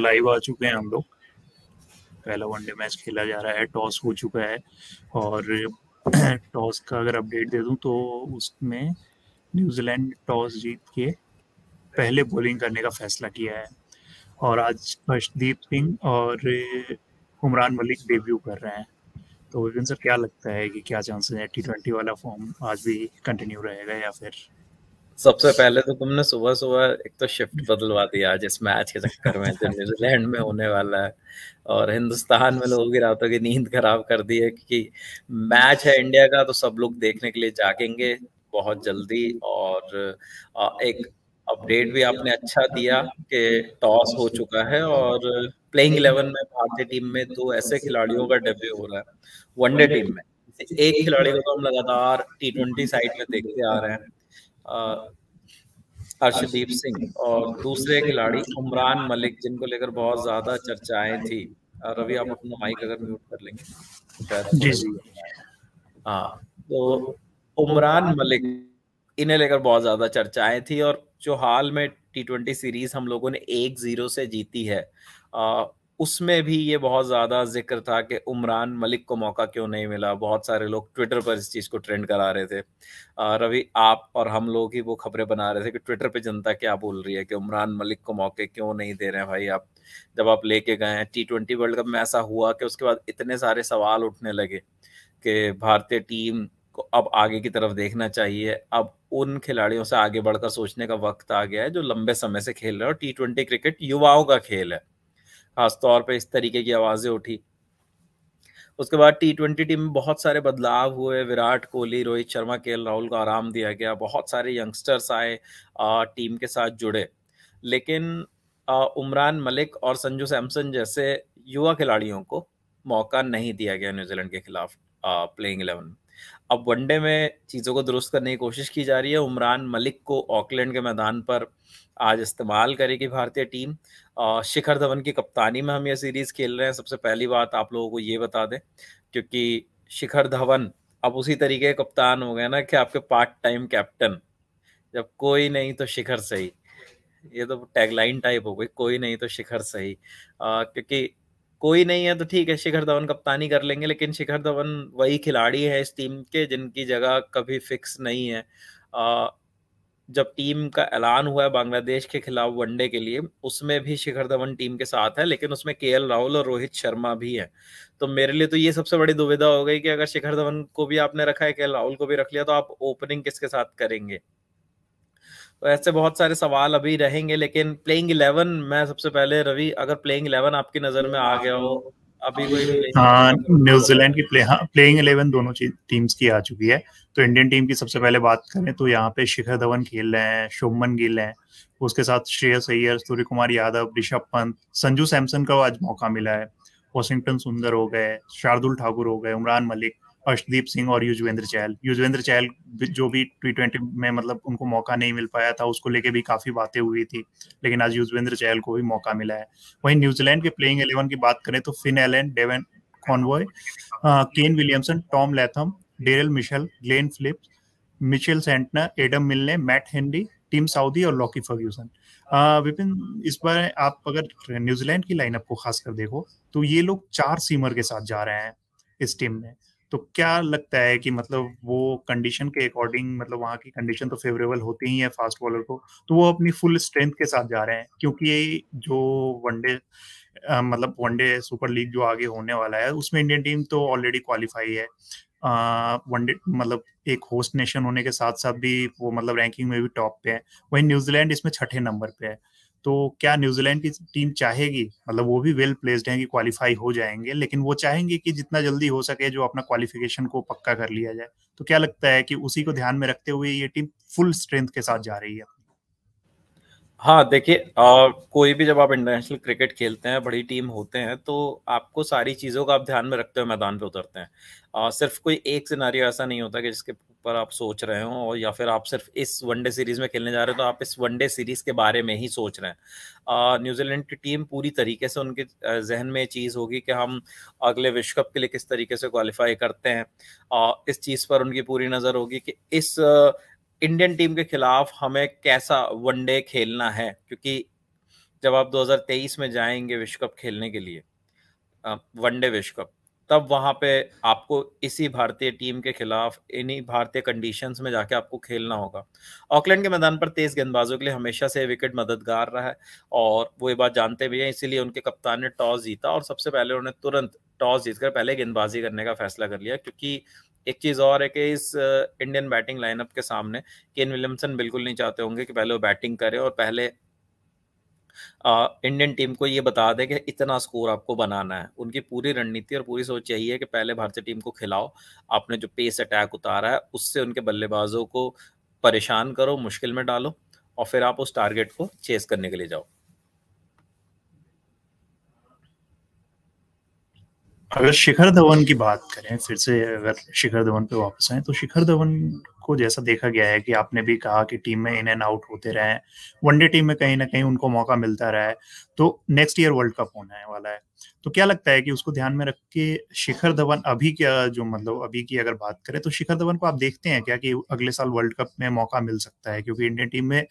Live आ चुके हैं हम लोग पहला वनडे मैच खेला जा रहा है टॉस हो चुका है और टॉस का अगर अपडेट दे दूं तो उसमें न्यूजीलैंड टॉस जीत के पहले बॉलिंग करने का फैसला किया है और आज हर्षदीप सिंह और उमरान मलिक डेब्यू कर रहे हैं तो विपिन सर क्या लगता है कि क्या चांसेस है टी ट्वेंटी वाला फॉर्म आज भी कंटिन्यू रहेगा या फिर सबसे पहले तो तुमने सुबह सुबह एक तो शिफ्ट बदलवा दिया आज इस मैच के चक्कर में जो न्यूजीलैंड में होने वाला है और हिंदुस्तान में लोगों की रातों की नींद खराब कर दी है क्योंकि मैच है इंडिया का तो सब लोग देखने के लिए जागेंगे बहुत जल्दी और एक अपडेट भी आपने अच्छा दिया कि टॉस हो चुका है और प्लेइंग इलेवन में भारतीय टीम में दो ऐसे खिलाड़ियों का डेब्यू हो रहा है वनडे टीम में एक खिलाड़ी को तो हम लगातार टी ट्वेंटी साइड में देखते आ रहे हैं हर्षदीप सिंह और दूसरे खिलाड़ी उमरान मलिक जिनको लेकर बहुत ज़्यादा चर्चाएं थी रवि आप अपना माइक अगर म्यूट कर लेंगे हाँ तो उमरान मलिक इन्हें लेकर बहुत ज़्यादा चर्चाएं थी और जो हाल में टी ट्वेंटी सीरीज हम लोगों ने एक जीरो से जीती है उसमें भी ये बहुत ज़्यादा जिक्र था कि उमरान मलिक को मौका क्यों नहीं मिला बहुत सारे लोग ट्विटर पर इस चीज़ को ट्रेंड करा रहे थे रवि आप और हम लोग ही वो खबरें बना रहे थे कि ट्विटर पे जनता क्या बोल रही है कि उमरान मलिक को मौके क्यों नहीं दे रहे हैं भाई आप जब आप लेके गए हैं टी ट्वेंटी वर्ल्ड कप में ऐसा हुआ कि उसके बाद इतने सारे सवाल उठने लगे कि भारतीय टीम को अब आगे की तरफ देखना चाहिए अब उन खिलाड़ियों से आगे बढ़कर सोचने का वक्त आ गया है जो लंबे समय से खेल रहे हैं और टी ट्वेंटी क्रिकेट युवाओं का खेल है खास तौर पर इस तरीके की आवाज़ें उठी उसके बाद टी ट्वेंटी टीम में बहुत सारे बदलाव हुए विराट कोहली रोहित शर्मा के राहुल को आराम दिया गया बहुत सारे यंगस्टर्स आए टीम के साथ जुड़े लेकिन उमरान मलिक और संजू सैमसन जैसे युवा खिलाड़ियों को मौका नहीं दिया गया न्यूजीलैंड के खिलाफ प्लेइंग इलेवन अब वनडे में चीज़ों को दुरुस्त करने की कोशिश की जा रही है उमरान मलिक को ऑकलैंड के मैदान पर आज इस्तेमाल करेगी भारतीय टीम शिखर धवन की कप्तानी में हम ये सीरीज़ खेल रहे हैं सबसे पहली बात आप लोगों को ये बता दें क्योंकि शिखर धवन अब उसी तरीके के कप्तान हो गए ना कि आपके पार्ट टाइम कैप्टन जब कोई नहीं तो शिखर सही ये तो टैगलाइन टाइप हो गई कोई नहीं तो शिखर सही आ, क्योंकि कोई नहीं है तो ठीक है शिखर धवन कप्तानी कर लेंगे लेकिन शिखर धवन वही खिलाड़ी है इस टीम के जिनकी जगह कभी फिक्स नहीं है आ, जब टीम का ऐलान हुआ है बांग्लादेश के खिलाफ वनडे के लिए उसमें भी शिखर धवन टीम के साथ है लेकिन उसमें के राहुल और रोहित शर्मा भी है तो मेरे लिए तो ये सबसे बड़ी दुविधा हो गई कि अगर शिखर धवन को भी आपने रखा है के राहुल को भी रख लिया तो आप ओपनिंग किसके साथ करेंगे तो ऐसे बहुत सारे सवाल अभी रहेंगे लेकिन प्लेइंग इलेवन मैं सबसे पहले रवि अगर प्लेइंग इलेवन आपकी नजर में आ गया हो अभी हाँ न्यूजीलैंड की प्लेइंग इलेवन हाँ, दोनों टीम्स की आ चुकी है तो इंडियन टीम की सबसे पहले बात करें तो यहाँ पे शिखर धवन खेल रहे हैं शुभमन गिल हैं उसके साथ श्रेयस अय्यर सूर्य कुमार यादव ऋषभ पंत संजू सैमसन का आज मौका मिला है वॉशिंगटन सुंदर हो गए शार्दुल ठाकुर हो गए उमरान मलिक अर्शदीप सिंह और युजवेंद्र चहल युजवेंद्र चहल जो भी टी ट्वेंटी में मतलब उनको मौका नहीं मिल पाया था उसको लेके भी काफी बातें हुई थी लेकिन आज युजवेंद्र चहल को भी मौका मिला है वहीं न्यूजीलैंड के प्लेइंग एलेवन की बात करें तो Finn Allen Devon Conway Kane Williamson Tom Latham Daryl Mitchell Glenn Phillips Mitchell Santner Adam Milne Matt Henry Tim Southee और लॉकी फर्ग्यूसन विपिन इस बार आप अगर न्यूजीलैंड की लाइनअप को खासकर देखो तो ये लोग चार सीमर के साथ जा रहे हैं इस टीम में तो क्या लगता है कि मतलब वो कंडीशन के अकॉर्डिंग मतलब वहाँ की कंडीशन तो फेवरेबल होती ही है फास्ट बॉलर को तो वो अपनी फुल स्ट्रेंथ के साथ जा रहे हैं क्योंकि जो वनडे मतलब वनडे सुपर लीग जो आगे होने वाला है उसमें इंडियन टीम तो ऑलरेडी क्वालिफाई है वनडे मतलब एक होस्ट नेशन होने के साथ साथ भी वो मतलब रैंकिंग में भी टॉप पे है वही न्यूजीलैंड इसमें छठे नंबर पे है तो क्या न्यूजीलैंड की टीम चाहेगी मतलब वो भी वेल प्लेस्ड हैं कि क्वालिफाई हो जाएंगे लेकिन वो चाहेंगे कि जितना जल्दी हो सके जो अपना क्वालिफिकेशन को पक्का कर लिया जाए तो क्या लगता है कि उसी को ध्यान में रखते हुए ये टीम फुल स्ट्रेंथ के साथ जा रही है हाँ देखिए कोई भी जब आप इंटरनेशनल क्रिकेट खेलते हैं बड़ी टीम होते हैं तो आपको सारी चीज़ों का आप ध्यान में रखते हुए मैदान पे उतरते हैं आ, सिर्फ कोई एक सिनारियो ऐसा नहीं होता कि जिसके ऊपर आप सोच रहे हो और या फिर आप सिर्फ इस वनडे सीरीज में खेलने जा रहे हो तो आप इस वनडे सीरीज के बारे में ही सोच रहे हैं न्यूजीलैंड की टीम पूरी तरीके से उनके जहन में चीज़ होगी कि हम अगले विश्व कप के लिए किस तरीके से क्वालिफाई करते हैं आ, इस चीज़ पर उनकी पूरी नज़र होगी कि इस इंडियन टीम के खिलाफ हमें कैसा वनडे खेलना है क्योंकि जब आप 2023 में जाएंगे विश्व कप खेलने के लिए वनडे विश्व कप तब वहां पे आपको इसी भारतीय टीम के खिलाफ इन्हीं भारतीय कंडीशंस में जाके आपको खेलना होगा ऑकलैंड के मैदान पर तेज गेंदबाजों के लिए हमेशा से विकेट मददगार रहा है और वो ये बात जानते भी हैं इसीलिए उनके कप्तान ने टॉस जीता और सबसे पहले उन्होंने तुरंत टॉस जीतकर पहले गेंदबाजी करने का फैसला कर लिया क्योंकि एक चीज़ और है कि इस इंडियन बैटिंग लाइनअप के सामने केन विलियमसन बिल्कुल नहीं चाहते होंगे कि पहले वो बैटिंग करे और पहले इंडियन टीम को ये बता दें कि इतना स्कोर आपको बनाना है उनकी पूरी रणनीति और पूरी सोच यही है कि पहले भारतीय टीम को खिलाओ आपने जो पेस अटैक उतारा है उससे उनके बल्लेबाजों को परेशान करो मुश्किल में डालो और फिर आप उस टारगेट को चेस करने के लिए जाओ अगर शिखर धवन की बात करें फिर से अगर शिखर धवन पे वापस आए तो शिखर धवन को जैसा देखा गया है कि आपने भी कहा कि टीम में इन एंड आउट होते रहे वनडे टीम में कहीं ना कहीं उनको मौका मिलता रहा है तो नेक्स्ट ईयर वर्ल्ड कप होने वाला है तो क्या लगता है कि उसको ध्यान में रख के शिखर धवन अभी क्या जो मतलब अभी की अगर बात करें तो शिखर धवन को आप देखते हैं क्या कि अगले साल वर्ल्ड कप में मौका मिल सकता है क्योंकि इंडियन टीम में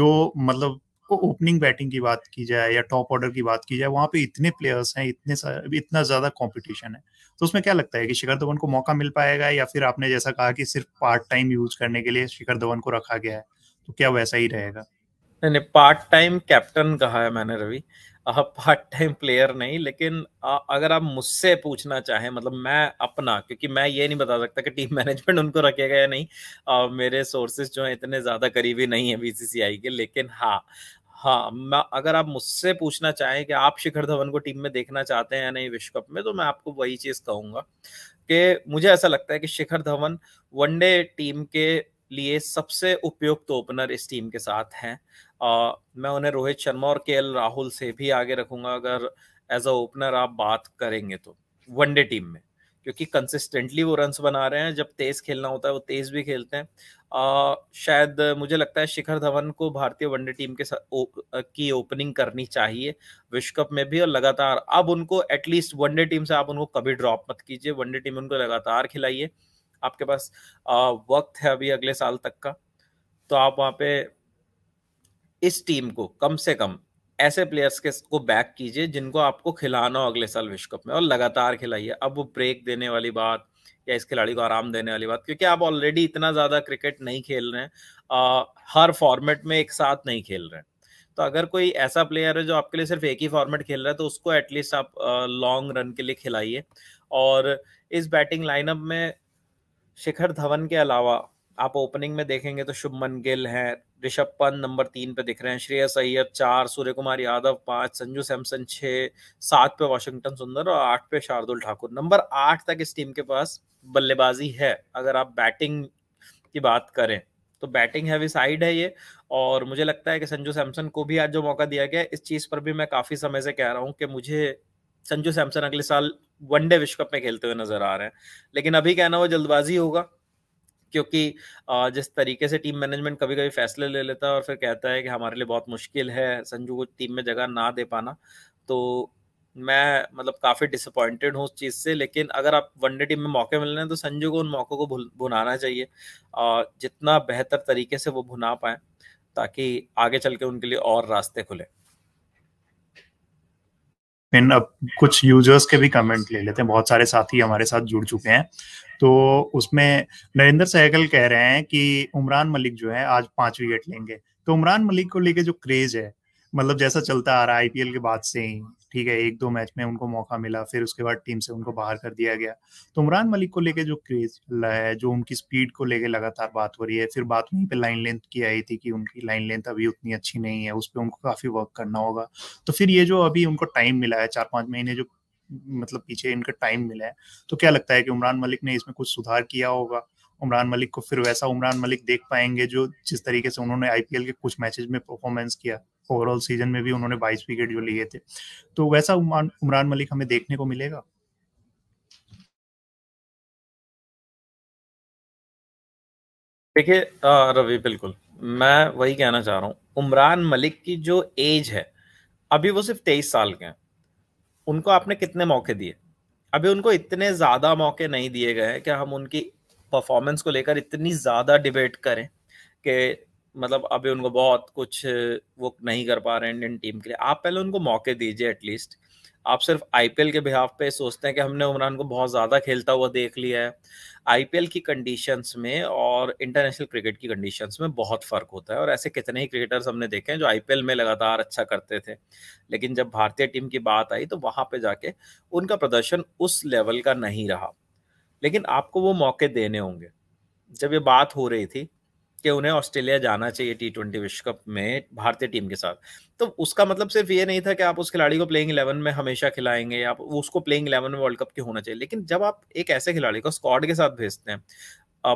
जो मतलब ओपनिंग बैटिंग की बात की जाए या टॉप ऑर्डर की बात की जाए वहां पे इतने प्लेयर्स हैं इतने इतना ज्यादा कॉम्पिटिशन है तो उसमें क्या लगता है कि शिखर धवन को मौका मिल पाएगा या फिर आपने जैसा कहा कि सिर्फ पार्ट टाइम यूज करने के लिए शिखर धवन को रखा गया है तो क्या वैसा ही रहेगा नहीं नहीं पार्ट टाइम कैप्टन कहा है मैंने रवि पार्ट टाइम प्लेयर नहीं लेकिन आ, अगर आप मुझसे पूछना चाहें मतलब मैं अपना क्योंकि मैं ये नहीं बता सकता कि टीम मैनेजमेंट उनको रखेगा या नहीं आ, मेरे सोर्सेज जो है इतने ज़्यादा करीबी नहीं है बीसीसीआई के लेकिन हाँ हाँ अगर आप मुझसे पूछना चाहें कि आप शिखर धवन को टीम में देखना चाहते हैं या नहीं विश्व कप में तो मैं आपको वही चीज कहूंगा कि मुझे ऐसा लगता है कि शिखर धवन वनडे टीम के लिए सबसे उपयुक्त ओपनर इस टीम के साथ हैं मैं उन्हें रोहित शर्मा और के राहुल से भी आगे रखूंगा अगर एज अ ओपनर आप बात करेंगे तो वनडे टीम में क्योंकि कंसिस्टेंटली वो रन बना रहे हैं जब तेज खेलना होता है वो तेज भी खेलते हैं आ, शायद मुझे लगता है शिखर धवन को भारतीय वनडे टीम के साथ ओ, की ओपनिंग करनी चाहिए विश्व कप में भी और लगातार अब उनको एटलीस्ट वनडे टीम से आप उनको कभी ड्रॉप मत कीजिए वनडे टीम उनको लगातार खिलाइए आपके पास आ, वक्त है अभी अगले साल तक का तो आप वहाँ पे इस टीम को कम से कम ऐसे प्लेयर्स के को बैक कीजिए जिनको आपको खिलाना हो अगले साल विश्व कप में और लगातार खिलाइए अब वो ब्रेक देने वाली बात या इस खिलाड़ी को आराम देने वाली बात क्योंकि आप ऑलरेडी इतना ज़्यादा क्रिकेट नहीं खेल रहे हैं हर फॉर्मेट में एक साथ नहीं खेल रहे हैं तो अगर कोई ऐसा प्लेयर है जो आपके लिए सिर्फ एक ही फॉर्मेट खेल रहा है तो उसको एटलीस्ट आप लॉन्ग रन के लिए खिलाइए और इस बैटिंग लाइनअप में शिखर धवन के अलावा आप ओपनिंग में देखेंगे तो शुभमन गिल हैं ऋषभ पंत नंबर तीन पे दिख रहे हैं श्रेयस अय्यर चार सूर्य कुमार यादव पांच संजू सैमसन छह सात पे वाशिंगटन सुंदर और आठ पे शार्दुल ठाकुर नंबर आठ तक इस टीम के पास बल्लेबाजी है अगर आप बैटिंग की बात करें तो बैटिंग हैवी साइड है ये और मुझे लगता है कि संजू सैमसन को भी आज जो मौका दिया गया इस चीज़ पर भी मैं काफ़ी समय से कह रहा हूँ कि मुझे संजू सैमसन अगले साल वनडे विश्व कप में खेलते हुए नजर आ रहे हैं लेकिन अभी कहना वो जल्दबाजी होगा क्योंकि जिस तरीके से टीम मैनेजमेंट कभी कभी फैसले ले लेता है और फिर कहता है कि हमारे लिए बहुत मुश्किल है संजू को टीम में जगह ना दे पाना तो मैं मतलब काफ़ी डिसअपॉइंटेड हूँ उस चीज़ से लेकिन अगर आप वनडे टीम में मौके मिल रहे हैं तो संजू को उन मौक़ों को भुनाना चाहिए और जितना बेहतर तरीके से वो भुना पाए ताकि आगे चल के उनके लिए और रास्ते खुले इन अब कुछ यूजर्स के भी कमेंट ले लेते हैं बहुत सारे साथी हमारे साथ जुड़ चुके हैं तो उसमें नरेंद्र सहगल कह रहे हैं कि उमरान मलिक जो है आज पांच विकेट लेंगे तो उमरान मलिक को लेके जो क्रेज है मतलब जैसा चलता आ रहा है आईपीएल के बाद से ही ठीक है एक दो मैच में उनको मौका मिला फिर उसके बाद टीम से उनको बाहर कर दिया गया तो उमरान मलिक को लेके जो क्रेज है जो उनकी स्पीड को लेके लगातार बात हो रही है फिर बात वहीं पे लाइन लेंथ की आई थी कि उनकी लाइन लेंथ अभी उतनी अच्छी नहीं है उस पर उनको काफी वर्क करना होगा तो फिर ये जो अभी उनको टाइम मिला है चार पांच महीने जो मतलब पीछे इनका टाइम मिला है तो क्या लगता है कि उमरान मलिक ने इसमें कुछ सुधार किया होगा उमरान मलिक को फिर वैसा उमरान मलिक देख पाएंगे जो जिस तरीके से उन्होंने आईपीएल के कुछ मैचेज में परफॉर्मेंस किया ओवरऑल सीजन में भी उन्होंने बाईस विकेट जो लिए थे तो वैसा उमरान मलिक हमें देखने को मिलेगा देखिए रवि बिल्कुल मैं वही कहना चाह रहा हूँ उमरान मलिक की जो एज है अभी वो सिर्फ तेईस साल के हैं उनको आपने कितने मौके दिए अभी उनको इतने ज़्यादा मौके नहीं दिए गए हैं कि हम उनकी परफॉर्मेंस को लेकर इतनी ज़्यादा डिबेट करें कि मतलब अभी उनको बहुत कुछ वो नहीं कर पा रहे हैं इंडियन टीम के लिए आप पहले उनको मौके दीजिए एटलीस्ट आप सिर्फ आईपीएल के बिहाफ पे सोचते हैं कि हमने उमरान को बहुत ज़्यादा खेलता हुआ देख लिया है आईपीएल की कंडीशंस में और इंटरनेशनल क्रिकेट की कंडीशंस में बहुत फ़र्क होता है और ऐसे कितने ही क्रिकेटर्स हमने देखे हैं जो आईपीएल में लगातार अच्छा करते थे लेकिन जब भारतीय टीम की बात आई तो वहाँ पर जाके उनका प्रदर्शन उस लेवल का नहीं रहा लेकिन आपको वो मौके देने होंगे जब ये बात हो रही थी कि उन्हें ऑस्ट्रेलिया जाना चाहिए टी ट्वेंटी विश्व कप में भारतीय टीम के साथ तो उसका मतलब सिर्फ ये नहीं था कि आप उस खिलाड़ी को प्लेइंग इलेवन में हमेशा खिलाएंगे आप उसको प्लेइंग इलेवन में वर्ल्ड कप के होना चाहिए लेकिन जब आप एक ऐसे खिलाड़ी को स्क्वाड के साथ भेजते हैं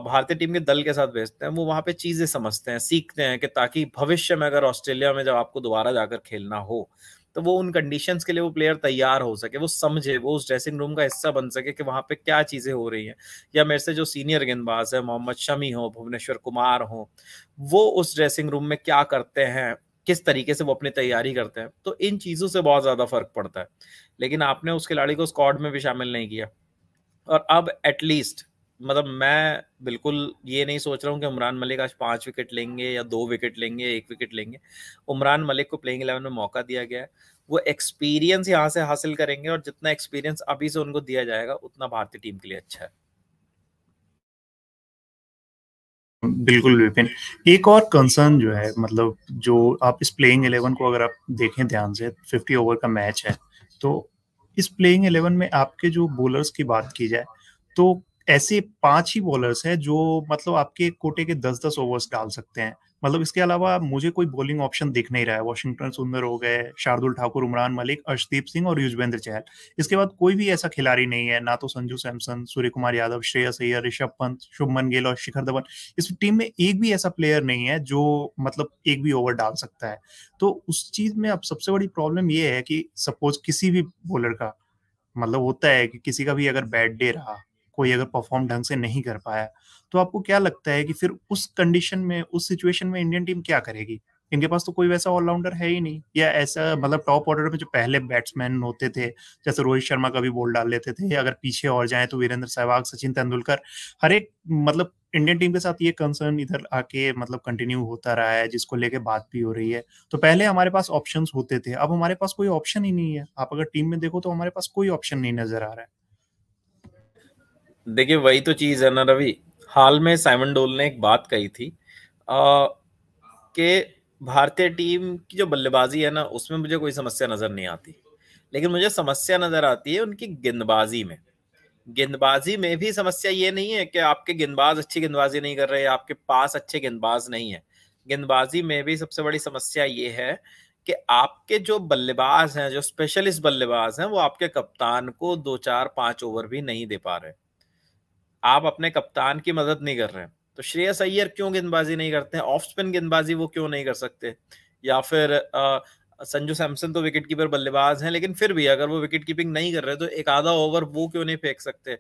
भारतीय टीम के दल के साथ भेजते हैं वो वहाँ पे चीजें समझते हैं सीखते हैं कि ताकि भविष्य में अगर ऑस्ट्रेलिया में जब आपको दोबारा जाकर खेलना हो तो वो उन कंडीशन के लिए वो प्लेयर तैयार हो सके वो समझे वो उस ड्रेसिंग रूम का हिस्सा बन सके कि वहाँ पे क्या चीज़ें हो रही हैं या मेरे से जो सीनियर गेंदबाज है मोहम्मद शमी हो भुवनेश्वर कुमार हो वो उस ड्रेसिंग रूम में क्या करते हैं किस तरीके से वो अपनी तैयारी करते हैं तो इन चीज़ों से बहुत ज़्यादा फर्क पड़ता है लेकिन आपने उस खिलाड़ी को स्कॉड में भी शामिल नहीं किया और अब एटलीस्ट मतलब मैं बिल्कुल ये नहीं सोच रहा हूँ कि उमरान मलिक आज पांच विकेट लेंगे या दो विकेट लेंगे एक विकेट लेंगे उमरान मलिक को प्लेइंग इलेवन में मौका दिया गया है वो एक्सपीरियंस यहाँ से हासिल करेंगे और जितना एक्सपीरियंस अभी से उनको दिया जाएगा उतना भारतीय टीम के लिए अच्छा है बिल्कुल विपिन एक और कंसर्न जो है मतलब जो आप इस प्लेइंग इलेवन को अगर आप देखें ध्यान से फिफ्टी ओवर का मैच है तो इस प्लेइंग इलेवन में आपके जो बोलर्स की बात की जाए तो ऐसे पांच ही बॉलर्स हैं जो मतलब आपके कोटे के दस दस ओवर्स डाल सकते हैं मतलब इसके अलावा मुझे कोई बॉलिंग ऑप्शन दिख नहीं रहा है वॉशिंगटन सुंदर हो गए शार्दुल ठाकुर उमरान मलिक अर्शदीप सिंह और युजवेंद्र चहल इसके बाद कोई भी ऐसा खिलाड़ी नहीं है ना तो संजू सैमसन सूर्य कुमार यादव श्रेयस अय्यर ऋषभ पंत शुभमन गिल और शिखर धवन इस टीम में एक भी ऐसा प्लेयर नहीं है जो मतलब एक भी ओवर डाल सकता है तो उस चीज में अब सबसे बड़ी प्रॉब्लम ये है कि सपोज किसी भी बॉलर का मतलब होता है कि किसी का भी अगर बैड डे रहा कोई अगर परफॉर्म ढंग से नहीं कर पाया तो आपको क्या लगता है कि फिर उस कंडीशन में उस सिचुएशन में इंडियन टीम क्या करेगी इनके पास तो कोई वैसा ऑलराउंडर है ही नहीं या ऐसा मतलब टॉप ऑर्डर में जो पहले बैट्समैन होते थे जैसे रोहित शर्मा का भी बोल डाल लेते थे अगर पीछे और जाए तो वीरेंद्र सहवाग सचिन तेंदुलकर हर एक मतलब इंडियन टीम के साथ ये कंसर्न इधर आके मतलब कंटिन्यू होता रहा है जिसको लेके बात भी हो रही है तो पहले हमारे पास ऑप्शन होते थे अब हमारे पास कोई ऑप्शन ही नहीं है आप अगर टीम में देखो तो हमारे पास कोई ऑप्शन नहीं नजर आ रहा है देखिए वही तो चीज है ना रवि हाल में साइमन डोल ने एक बात कही थी कि भारतीय टीम की जो बल्लेबाजी है ना उसमें मुझे कोई समस्या नजर नहीं आती लेकिन मुझे समस्या नजर आती है उनकी गेंदबाजी में गेंदबाजी में भी समस्या ये नहीं है कि आपके गेंदबाज अच्छी गेंदबाजी नहीं कर रहे आपके पास अच्छे गेंदबाज नहीं है गेंदबाजी में भी सबसे बड़ी समस्या ये है कि आपके जो बल्लेबाज हैं जो स्पेशलिस्ट बल्लेबाज हैं वो आपके कप्तान को दो चार पांच ओवर भी नहीं दे पा रहे आप अपने कप्तान की मदद नहीं कर रहे हैं तो श्रेयस अय्यर क्यों गेंदबाजी नहीं करते हैं ऑफ स्पिन गेंदबाजी वो क्यों नहीं कर सकते या फिर संजू सैमसन तो विकेट कीपर बल्लेबाज हैं लेकिन फिर भी अगर वो विकेट कीपिंग नहीं कर रहे तो एक आधा ओवर वो क्यों नहीं फेंक सकते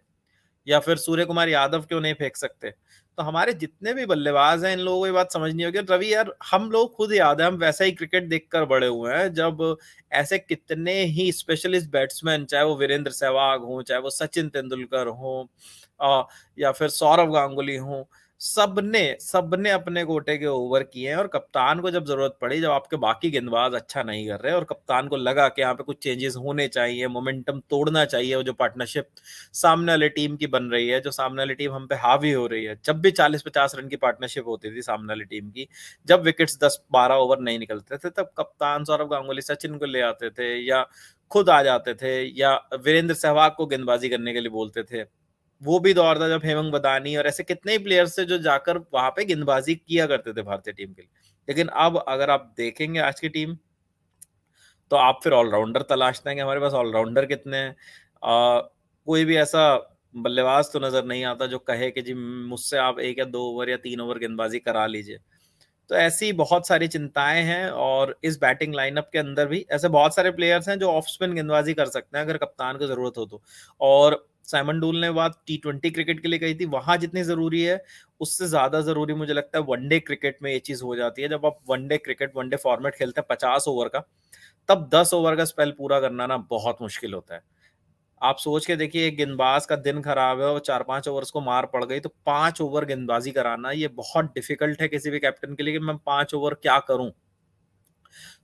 या फिर सूर्य कुमार यादव क्यों नहीं फेंक सकते तो हमारे जितने भी बल्लेबाज हैं इन लोगों को ये बात समझ नहीं होगी रवि यार हम लोग खुद याद है हम वैसा ही क्रिकेट देखकर बड़े हुए हैं जब ऐसे कितने ही स्पेशलिस्ट बैट्समैन चाहे वो वीरेंद्र सहवाग हों चाहे वो सचिन तेंदुलकर हों या फिर सौरव गांगुली हो सबने सबने अपने कोटे के ओवर किए हैं और कप्तान को जब जरूरत पड़ी जब आपके बाकी गेंदबाज अच्छा नहीं कर रहे और कप्तान को लगा कि यहाँ पे कुछ चेंजेस होने चाहिए मोमेंटम तोड़ना चाहिए वो जो पार्टनरशिप सामने वाली टीम की बन रही है जो सामने वाली टीम हम पे हावी हो रही है जब भी चालीस पचास रन की पार्टनरशिप होती थी सामने वाली टीम की जब विकेट्स दस बारह ओवर नहीं निकलते थे तब कप्तान सौरभ गांगुली सचिन को ले आते थे या खुद आ जाते थे या वीरेंद्र सहवाग को गेंदबाजी करने के लिए बोलते थे वो भी दौर था जब हेमंग बदानी और ऐसे कितने ही प्लेयर्स थे जो जाकर वहां पे गेंदबाजी किया करते थे भारतीय टीम के लिए लेकिन अब अगर आप देखेंगे आज की टीम तो आप फिर ऑलराउंडर तलाशते हैं कि हमारे पास ऑलराउंडर कितने हैं कोई भी ऐसा बल्लेबाज तो नजर नहीं आता जो कहे कि जी मुझसे आप एक या दो ओवर या तीन ओवर गेंदबाजी करा लीजिए तो ऐसी बहुत सारी चिंताएं हैं और इस बैटिंग लाइनअप के अंदर भी ऐसे बहुत सारे प्लेयर्स हैं जो ऑफ स्पिन गेंदबाजी कर सकते हैं अगर कप्तान की जरूरत हो तो और साइमन डूल ने बात टी ट्वेंटी क्रिकेट के लिए कही थी वहां जितनी जरूरी है उससे ज्यादा जरूरी मुझे लगता है वनडे क्रिकेट में ये चीज हो जाती है जब आप वनडे क्रिकेट वनडे फॉर्मेट खेलते हैं पचास ओवर का तब दस ओवर का स्पेल पूरा करना ना बहुत मुश्किल होता है आप सोच के देखिए एक गेंदबाज का दिन खराब है और चार पांच ओवर को मार पड़ गई तो पांच ओवर गेंदबाजी कराना ये बहुत डिफिकल्ट है किसी भी कैप्टन के लिए कि मैं पांच ओवर क्या करूं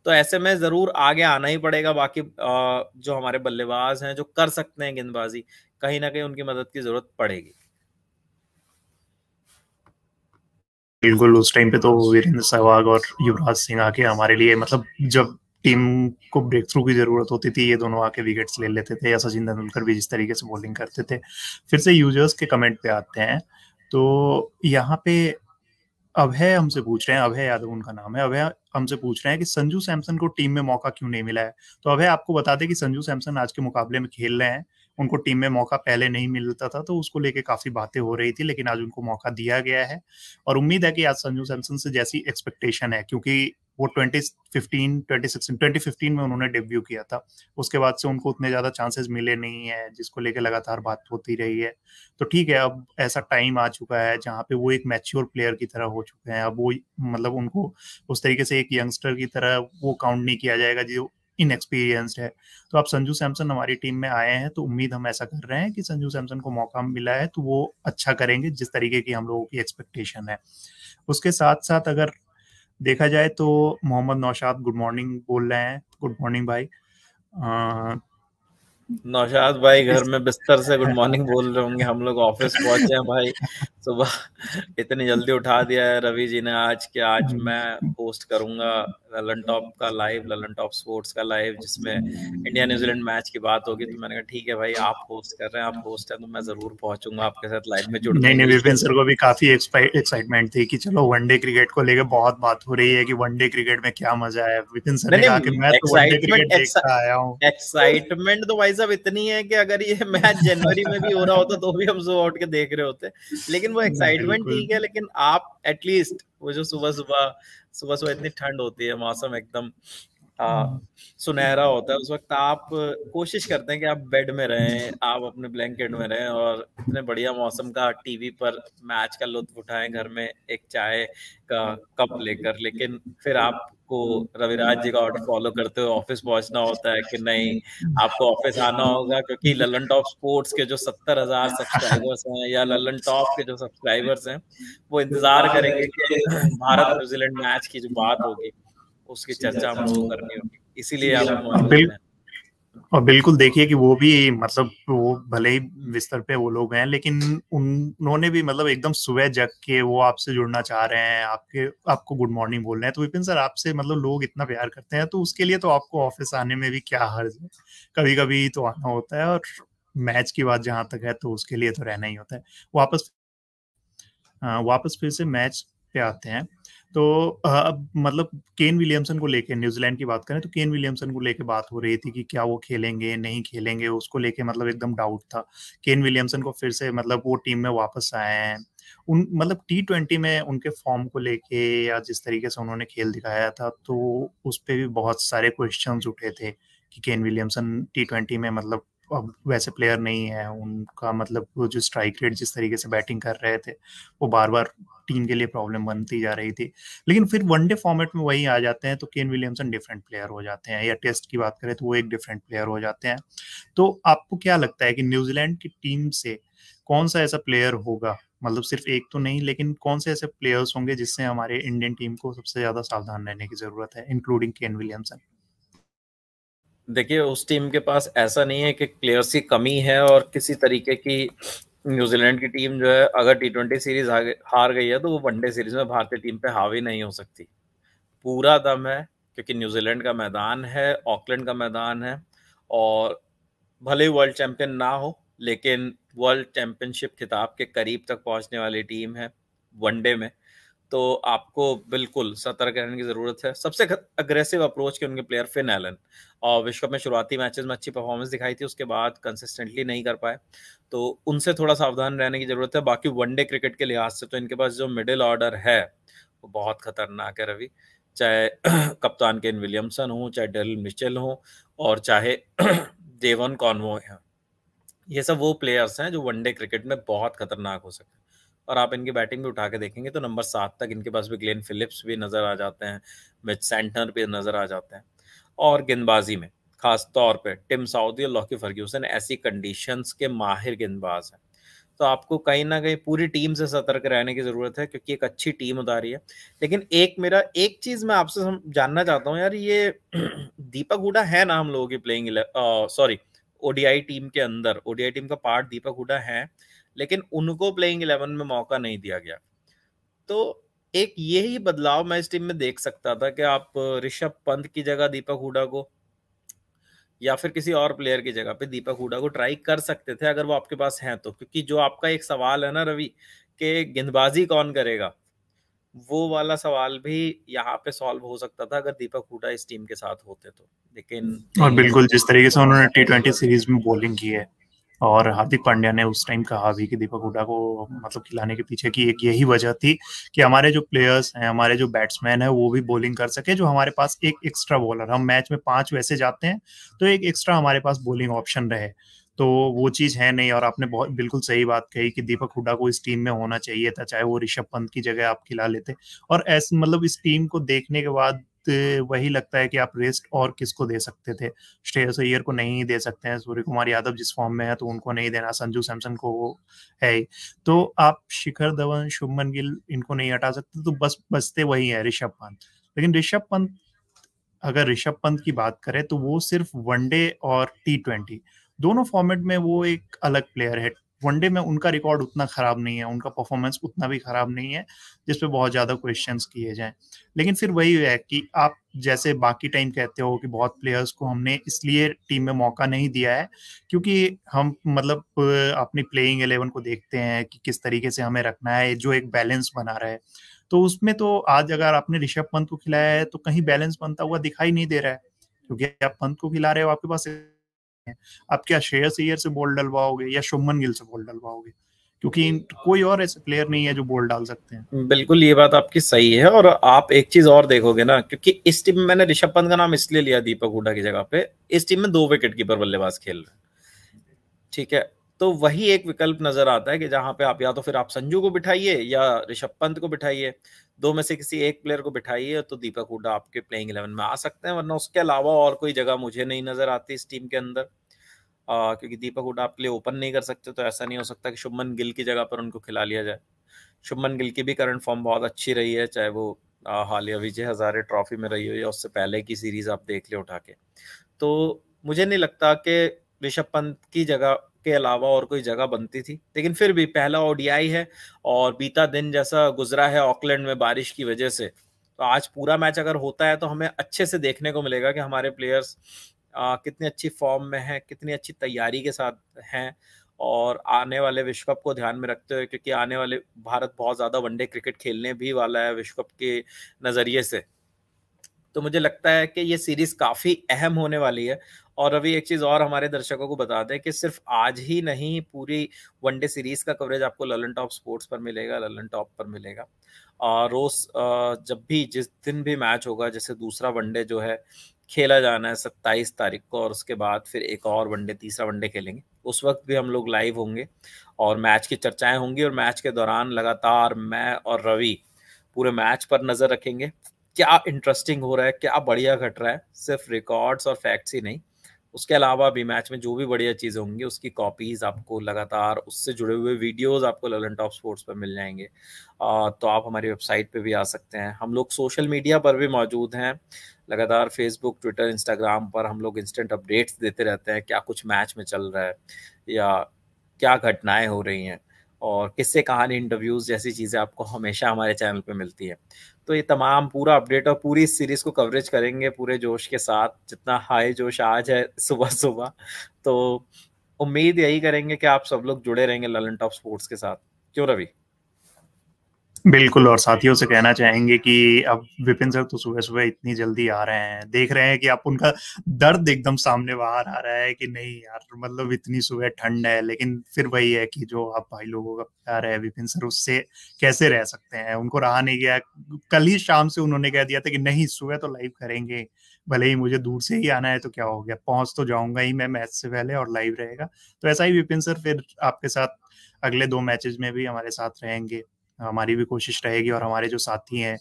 तो ऐसे में जरूर आगे आना ही पड़ेगा बाकी जो हमारे बल्लेबाज हैं जो कर सकते हैं गेंदबाजी कहीं ना कहीं उनकी मदद की जरूरत पड़ेगी बिल्कुल उस टाइम पे तो वीरेंद्र सहवाग और युवराज सिंह आके हमारे लिए मतलब जब टीम को ब्रेक थ्रू की जरूरत होती थी ये दोनों आके विकेट्स ले लेते थे या सचिन तेंदुलकर भी जिस तरीके से बॉलिंग करते थे फिर से यूजर्स के कमेंट पे आते हैं तो यहाँ पे अभय हमसे पूछ रहे हैं अभय यादव उनका नाम है अभय हमसे पूछ रहे हैं कि संजू सैमसन को टीम में मौका क्यों नहीं मिला है तो अभय आपको बता दें कि संजू सैमसन आज के मुकाबले में खेल रहे हैं उनको टीम में मौका पहले नहीं मिलता था तो उसको लेके काफी बातें हो रही थी लेकिन आज उनको मौका दिया गया है और उम्मीद है कि आज संजू सैमसन से जैसी एक्सपेक्टेशन है क्योंकि वो 2015, 2016, 2015 में उन्होंने डेब्यू किया था उसके बाद से उनको उतने ज्यादा चांसेस मिले नहीं है जिसको लेके लगातार बात होती रही है तो ठीक है अब ऐसा टाइम आ चुका है जहाँ पे वो एक मैच्योर प्लेयर की तरह हो चुके हैं अब वो मतलब उनको उस तरीके से एक यंगस्टर की तरह वो काउंट नहीं किया जाएगा जो इनएक्सपीरियंस है तो अब संजू सैमसन हमारी टीम में आए हैं तो उम्मीद हम ऐसा कर रहे हैं कि संजू सैमसन को मौका मिला है तो वो अच्छा करेंगे जिस तरीके की हम लोगों की एक्सपेक्टेशन है उसके साथ साथ अगर देखा जाए तो मोहम्मद नौशाद गुड मॉर्निंग बोल रहे हैं गुड मॉर्निंग भाई नौशाद भाई घर में बिस्तर से गुड मॉर्निंग बोल रहे होंगे हम लोग ऑफिस पहुंचे हैं भाई सुबह इतनी जल्दी उठा दिया है रवि जी ने आज के आज हम्म। मैं पोस्ट करूंगा ललन टॉप का लाइव ललन टॉप स्पोर्ट्स का लाइव जिसमें इंडिया न्यूजीलैंड मैच की बात होगी तो मैंने कहा ठीक है भाई आप होस्ट कर रहे हैं आप होस्ट है तो मैं जरूर पहुंचूंगा आपके साथ लाइव में जुड़ नहीं नहीं विपिन सर को भी काफी एक्साइटमेंट थी कि चलो वनडे क्रिकेट को लेकर बहुत बात हो रही है कि वनडे क्रिकेट में क्या मजा है विपिन सर ने कहा कि मैं तो वनडे क्रिकेट देखता आया हूं एक्साइटमेंट तो भाई अब इतनी है कि अगर ये मैच जनवरी में भी हो रहा होता तो भी हम सुबह आउट के देख रहे होते लेकिन वो एक्साइटमेंट ठीक है लेकिन आप एटलीस्ट वो जो सुबह सुबह सुबह सुबह इतनी ठंड होती है मौसम एकदम हाँ, हम्म। सुनहरा होता है उस वक्त आप कोशिश करते हैं कि आप बेड में रहें आप अपने ब्लैंकेट में रहें और इतने बढ़िया मौसम का टीवी पर मैच का लुत्फ उठाएं घर में एक चाय का कप लेकर लेकिन फिर आपको रविराज जी का ऑर्डर फॉलो करते हुए ऑफिस पहुंचना होता है कि नहीं आपको ऑफिस आना होगा क्योंकि ललन टॉप स्पोर्ट्स के जो सत्तर हजार सब्सक्राइबर्स हैं या ललन टॉप के जो सब्सक्राइबर्स हैं वो इंतजार करेंगे कि भारत न्यूजीलैंड मैच की जो बात होगी उसकी चर्चा हम लोग करनी होगी इसीलिए आप और बिल्कुल देखिए कि वो भी मतलब वो भले ही बिस्तर पे वो लोग हैं लेकिन उन्होंने भी मतलब एकदम सुबह जग के वो आपसे जुड़ना चाह रहे हैं आपके आपको गुड मॉर्निंग बोल रहे हैं तो विपिन सर आपसे मतलब लोग इतना प्यार करते हैं तो उसके लिए तो आपको ऑफिस आने में भी क्या हर्ज है कभी कभी तो आना होता है और मैच की बात जहाँ तक है तो उसके लिए तो रहना ही होता है वापस हाँ, वापस फिर से मैच पे आते हैं तो अब मतलब केन विलियमसन को लेके न्यूजीलैंड की बात करें तो केन विलियमसन को लेके बात हो रही थी कि क्या वो खेलेंगे नहीं खेलेंगे उसको लेके मतलब एकदम डाउट था केन विलियमसन को फिर से मतलब वो टीम में वापस आए हैं उन मतलब टी ट्वेंटी में उनके फॉर्म को लेके या जिस तरीके से उन्होंने खेल दिखाया था तो उस पर भी बहुत सारे क्वेश्चन उठे थे कि केन विलियमसन टी ट्वेंटी में मतलब अब वैसे प्लेयर नहीं है उनका मतलब वो जो स्ट्राइक रेट जिस तरीके से बैटिंग कर रहे थे वो बार बार टीम के लिए प्रॉब्लम बनती जा रही थी लेकिन फिर वनडे फॉर्मेट में वही आ जाते हैं तो केन विलियमसन डिफरेंट प्लेयर हो जाते हैं या टेस्ट की बात करें तो वो एक डिफरेंट प्लेयर हो जाते हैं तो आपको क्या लगता है कि न्यूजीलैंड की टीम से कौन सा ऐसा प्लेयर होगा मतलब सिर्फ एक तो नहीं लेकिन कौन से ऐसे प्लेयर्स होंगे जिससे हमारे इंडियन टीम को सबसे ज्यादा सावधान रहने की जरूरत है इंक्लूडिंग केन विलियमसन देखिए उस टीम के पास ऐसा नहीं है कि प्लेयर्स की कमी है और किसी तरीके की न्यूजीलैंड की टीम जो है अगर टी ट्वेंटी सीरीज हार गई है तो वो वनडे सीरीज में भारतीय टीम पे हावी नहीं हो सकती पूरा दम है क्योंकि न्यूजीलैंड का मैदान है ऑकलैंड का मैदान है और भले ही वर्ल्ड चैंपियन ना हो लेकिन वर्ल्ड चैंपियनशिप खिताब के करीब तक पहुंचने वाली टीम है वनडे में तो आपको बिल्कुल सतर्क रहने की ज़रूरत है सबसे अग्रेसिव अप्रोच के उनके प्लेयर फिन एलन और विश्व कप में शुरुआती मैचेस में अच्छी परफॉर्मेंस दिखाई थी उसके बाद कंसिस्टेंटली नहीं कर पाए तो उनसे थोड़ा सावधान रहने की ज़रूरत है बाकी वनडे क्रिकेट के लिहाज से तो इनके पास जो मिडिल ऑर्डर है वो बहुत खतरनाक है रवि चाहे कप्तान केन विलियमसन हो चाहे डेरिल मिचेल हो और चाहे देवन कॉनवो हैं ये सब वो प्लेयर्स हैं जो वनडे क्रिकेट में बहुत खतरनाक हो सकते हैं और आप इनकी बैटिंग भी उठा के देखेंगे तो नंबर सात तक इनके पास भी ग्लेन फिलिप्स भी नज़र आ जाते हैं मिच सेंटनर भी नज़र आ जाते हैं और गेंदबाजी में खास तौर पे टिम साउदी और लॉकी फर्ग्यूसन ऐसी कंडीशंस के माहिर गेंदबाज हैं तो आपको कहीं ना कहीं पूरी टीम से सतर्क रहने की ज़रूरत है क्योंकि एक अच्छी टीम उतारी है लेकिन एक मेरा एक चीज़ मैं आपसे जानना चाहता हूँ यार ये दीपक हुडा है ना हम लोगों की प्लेइंग सॉरी ओडीआई टीम के अंदर ओडीआई टीम का पार्ट दीपक हुडा है लेकिन उनको प्लेइंग इलेवन में मौका नहीं दिया गया तो एक यही बदलाव मैं इस टीम में देख सकता था कि आप ऋषभ पंत की जगह दीपक हुडा को या फिर किसी और प्लेयर की जगह पे दीपक हुडा को ट्राई कर सकते थे अगर वो आपके पास हैं तो क्योंकि जो आपका एक सवाल है ना रवि के गेंदबाजी कौन करेगा वो वाला सवाल भी यहाँ पे सॉल्व हो सकता था अगर दीपक हुडा इस टीम के साथ होते तो लेकिन और बिल्कुल जिस तरीके से उन्होंने टी ट्वेंटी सीरीज में बॉलिंग की है और हार्दिक पांड्या ने उस टाइम कहा भी कि दीपक हुडा को मतलब खिलाने के पीछे की एक यही वजह थी कि हमारे जो प्लेयर्स हैं हमारे जो बैट्समैन है वो भी बॉलिंग कर सके जो हमारे पास एक एक्स्ट्रा बॉलर हम मैच में पांच वैसे जाते हैं तो एक एक्स्ट्रा हमारे पास बॉलिंग ऑप्शन रहे तो वो चीज है नहीं और आपने बहुत बिल्कुल सही बात कही कि दीपक हुडा को इस टीम में होना चाहिए था चाहे वो ऋषभ पंत की जगह आप खिला लेते और ऐसे मतलब इस टीम को देखने के बाद वही लगता है कि आप रेस्ट और किसको दे सकते थे श्रेयस अय्यर को नहीं दे सकते हैं सूर्य कुमार यादव जिस फॉर्म में है तो उनको नहीं देना संजू सैमसन को है तो आप शिखर धवन शुभमन गिल इनको नहीं हटा सकते तो बस बचते वही है ऋषभ पंत लेकिन ऋषभ पंत अगर ऋषभ पंत की बात करें तो वो सिर्फ वनडे और टी ट्वेंटी दोनों फॉर्मेट में वो एक अलग प्लेयर है वनडे में उनका रिकॉर्ड उतना खराब नहीं है उनका परफॉर्मेंस उतना भी खराब नहीं है जिसपे बहुत ज़्यादा क्वेश्चन किए जाएं लेकिन फिर वही है कि आप जैसे बाकी टाइम कहते हो कि बहुत प्लेयर्स को हमने इसलिए टीम में मौका नहीं दिया है क्योंकि हम मतलब अपनी प्लेइंग एलेवन को देखते हैं कि किस तरीके से हमें रखना है जो एक बैलेंस बना रहा है तो उसमें तो आज अगर आपने ऋषभ पंत को खिलाया है तो कहीं बैलेंस बनता हुआ दिखाई नहीं दे रहा है क्योंकि आप पंत को खिला रहे हो आपके पास हैं अब क्या श्रेयस अय्यर से बॉल डलवाओगे या शुभमन गिल से बॉल डलवाओगे क्योंकि कोई और ऐसे प्लेयर नहीं है जो बॉल डाल सकते हैं बिल्कुल ये बात आपकी सही है और आप एक चीज और देखोगे ना क्योंकि इस टीम में मैंने ऋषभ पंत का नाम इसलिए लिया दीपक हुडा की जगह पे इस टीम में दो विकेट कीपर बल्लेबाज खेल रहे हैं ठीक है तो वही एक विकल्प नजर आता है कि जहां पे आप या तो फिर आप संजू को बिठाइए या ऋषभ पंत को बिठाइए दो में से किसी एक प्लेयर को बिठाइए तो दीपक हुडा आपके प्लेइंग इलेवन में आ सकते हैं वरना उसके अलावा और कोई जगह मुझे नहीं नजर आती इस टीम के अंदर आ, क्योंकि दीपक हुडा आपके लिए ओपन नहीं कर सकते तो ऐसा नहीं हो सकता कि शुभमन गिल की जगह पर उनको खिला लिया जाए शुभमन गिल की भी करंट फॉर्म बहुत अच्छी रही है चाहे वो हालिया विजय हजारे ट्रॉफी में रही हो या उससे पहले की सीरीज आप देख लें उठा के तो मुझे नहीं लगता कि ऋषभ पंत की जगह के अलावा और कोई जगह बनती थी लेकिन फिर भी पहला ओडीआई है और बीता दिन जैसा गुजरा है ऑकलैंड में बारिश की वजह से तो आज पूरा मैच अगर होता है तो हमें अच्छे से देखने को मिलेगा कि हमारे प्लेयर्स आ, कितनी अच्छी फॉर्म में हैं कितनी अच्छी तैयारी के साथ हैं और आने वाले विश्व कप को ध्यान में रखते हुए क्योंकि आने वाले भारत बहुत ज़्यादा वनडे क्रिकेट खेलने भी वाला है विश्व कप के नज़रिए से तो मुझे लगता है कि ये सीरीज़ काफ़ी अहम होने वाली है और रवि एक चीज और हमारे दर्शकों को बता दें कि सिर्फ आज ही नहीं पूरी वनडे सीरीज का कवरेज आपको ललन टॉप स्पोर्ट्स पर मिलेगा ललन टॉप पर मिलेगा और रोज जब भी जिस दिन भी मैच होगा जैसे दूसरा वनडे जो है खेला जाना है सत्ताईस तारीख को और उसके बाद फिर एक और वनडे तीसरा वनडे खेलेंगे उस वक्त भी हम लोग लाइव होंगे और मैच की चर्चाएं होंगी और मैच के दौरान लगातार मैं और रवि पूरे मैच पर नजर रखेंगे क्या इंटरेस्टिंग हो रहा है क्या बढ़िया घट रहा है सिर्फ रिकॉर्ड्स और फैक्ट्स ही नहीं उसके अलावा भी मैच में जो भी बढ़िया चीज़ें होंगी उसकी कॉपीज़ आपको लगातार उससे जुड़े हुए वीडियोस आपको ललन टॉप स्पोर्ट्स पर मिल जाएंगे तो आप हमारी वेबसाइट पे भी आ सकते हैं हम लोग सोशल मीडिया पर भी मौजूद हैं लगातार फेसबुक ट्विटर इंस्टाग्राम पर हम लोग इंस्टेंट अपडेट्स देते रहते हैं क्या कुछ मैच में चल रहा है या क्या घटनाएं हो रही हैं और किससे कहानी इंटरव्यूज़ जैसी चीज़ें आपको हमेशा हमारे चैनल पर मिलती है तो ये तमाम पूरा अपडेट और पूरी इस सीरीज को कवरेज करेंगे पूरे जोश के साथ जितना हाई जोश आज है सुबह सुबह तो उम्मीद यही करेंगे कि आप सब लोग जुड़े रहेंगे ललन टॉप स्पोर्ट्स के साथ क्यों रवि बिल्कुल और साथियों से कहना चाहेंगे कि अब विपिन सर तो सुबह सुबह इतनी जल्दी आ रहे हैं देख रहे हैं कि आप उनका दर्द एकदम सामने बाहर आ रहा है कि नहीं यार मतलब इतनी सुबह ठंड है लेकिन फिर वही है कि जो आप भाई लोगों का प्यार है विपिन सर उससे कैसे रह सकते हैं उनको रहा नहीं गया कल ही शाम से उन्होंने कह दिया था कि नहीं सुबह तो लाइव करेंगे भले ही मुझे दूर से ही आना है तो क्या हो गया पहुंच तो जाऊंगा ही मैं मैच से पहले और लाइव रहेगा तो ऐसा ही विपिन सर फिर आपके साथ अगले दो मैचेस में भी हमारे साथ रहेंगे हमारी भी कोशिश रहेगी और हमारे जो साथी हैं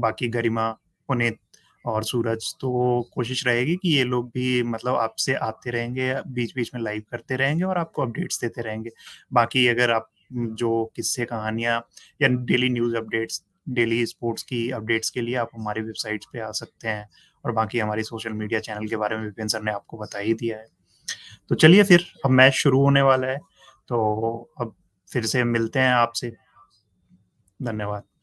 बाकी गरिमा पुनित और सूरज तो कोशिश रहेगी कि ये लोग भी मतलब आपसे आते रहेंगे बीच बीच में लाइव करते रहेंगे और आपको अपडेट्स देते रहेंगे बाकी अगर आप जो किस्से कहानियाँ या daily news updates daily sports की अपडेट्स के लिए आप हमारी वेबसाइट्स पे आ सकते हैं और बाकी हमारी सोशल मीडिया चैनल के बारे में विपिन सर ने आपको बता ही दिया है तो चलिए फिर अब मैच शुरू होने वाला है तो अब फिर से मिलते हैं आपसे धन्यवाद